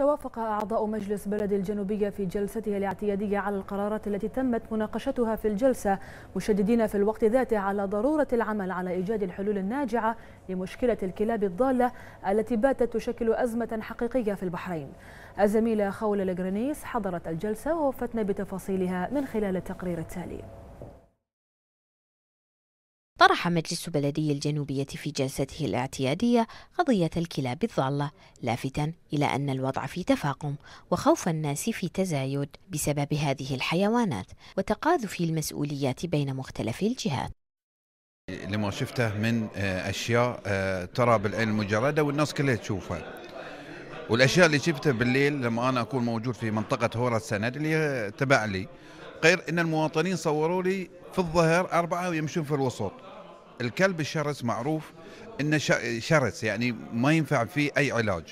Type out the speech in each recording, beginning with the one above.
توافق أعضاء مجلس بلد الجنوبية في جلسته الاعتيادية على القرارات التي تمت مناقشتها في الجلسة مشددين في الوقت ذاته على ضرورة العمل على إيجاد الحلول الناجعة لمشكلة الكلاب الضالة التي باتت تشكل أزمة حقيقية في البحرين الزميلة خولة الجرنيس حضرت الجلسة ووفتنا بتفاصيلها من خلال التقرير التالي طرح مجلس بلدي الجنوبية في جلسته الاعتيادية قضية الكلاب الضالة لافتا إلى أن الوضع في تفاقم وخوف الناس في تزايد بسبب هذه الحيوانات وتقاذف المسؤوليات بين مختلف الجهات لما شفته من آه، أشياء آه، ترى بالعين المجردة والناس كلها تشوفها والاشياء اللي شفتها بالليل لما انا اكون موجود في منطقه هورا السند اللي تبع لي غير ان المواطنين صوروا لي في الظهر اربعه ويمشون في الوسط الكلب الشرس معروف انه شرس يعني ما ينفع فيه اي علاج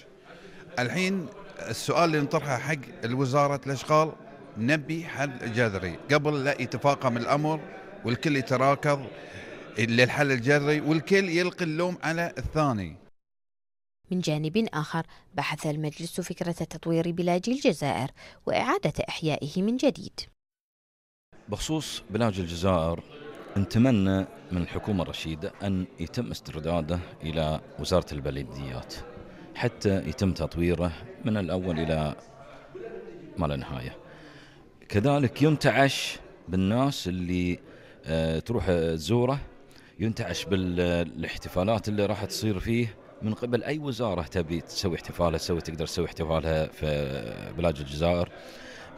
الحين السؤال اللي نطرحه حق الوزاره الاشغال نبي حل جذري قبل لا يتفاقم الامر والكل يتراكض للحل الجذري والكل يلقي اللوم على الثاني من جانب آخر بحث المجلس فكرة تطوير بلاج الجزائر وإعادة إحيائه من جديد بخصوص بلاج الجزائر نتمنى من الحكومة الرشيدة أن يتم استرداده إلى وزارة البلديات حتى يتم تطويره من الأول إلى ما لا نهاية كذلك ينتعش بالناس اللي آه، تروح تزوره ينتعش بالاحتفالات اللي راح تصير فيه من قبل اي وزاره تبي تسوي احتفالها تسوي تقدر تسوي احتفالها في بلاد الجزائر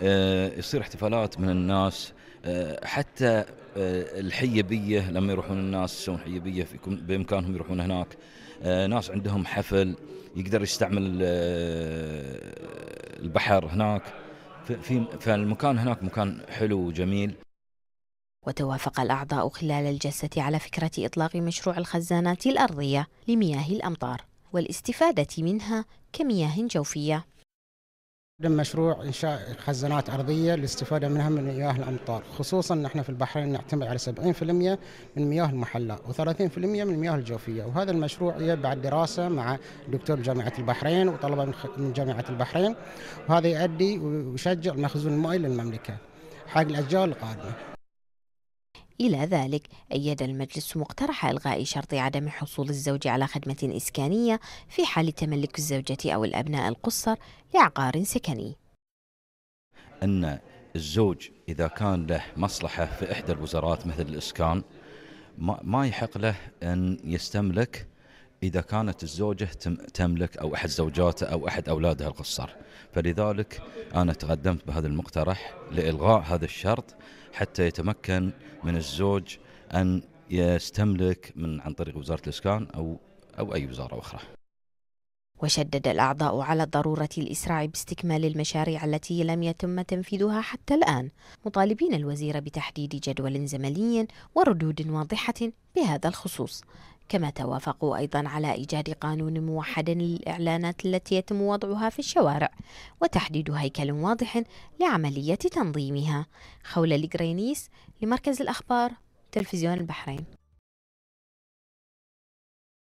آه، يصير احتفالات من الناس آه، حتى آه، الحيبيه لما يروحون الناس يسوون حيبيه بامكانهم يروحون هناك آه، ناس عندهم حفل يقدر يستعمل آه، البحر هناك في فالمكان هناك مكان حلو وجميل وتوافق الأعضاء خلال الجلسة على فكرة إطلاق مشروع الخزانات الأرضية لمياه الأمطار والاستفادة منها كمياه جوفية مشروع انشاء خزانات ارضيه للاستفاده منها من مياه الامطار، خصوصا نحن في البحرين نعتمد على 70% من مياه المحلى و30% من المياه الجوفيه، وهذا المشروع بعد دراسه مع دكتور جامعه البحرين وطلبه من جامعه البحرين، وهذا يؤدي ويشجع المخزون المائي للمملكه حق الاجيال القادمه. إلى ذلك أيد المجلس مقترح إلغاء شرط عدم حصول الزوج على خدمة إسكانية في حال تملك الزوجة أو الأبناء القصر لعقار سكني أن الزوج إذا كان له مصلحة في إحدى الوزارات مثل الإسكان ما يحق له أن يستملك إذا كانت الزوجة تملك أو أحد زوجاته أو أحد أولادها القصر فلذلك أنا تقدمت بهذا المقترح لإلغاء هذا الشرط حتى يتمكن من الزوج أن يستملك من عن طريق وزارة الإسكان أو أو أي وزارة أخرى وشدد الأعضاء على ضرورة الإسراع باستكمال المشاريع التي لم يتم تنفيذها حتى الآن مطالبين الوزير بتحديد جدول زمني وردود واضحة بهذا الخصوص كما توافقوا أيضا على إيجاد قانون موحد للإعلانات التي يتم وضعها في الشوارع وتحديد هيكل واضح لعملية تنظيمها خولة الجرينيس لمركز الأخبار تلفزيون البحرين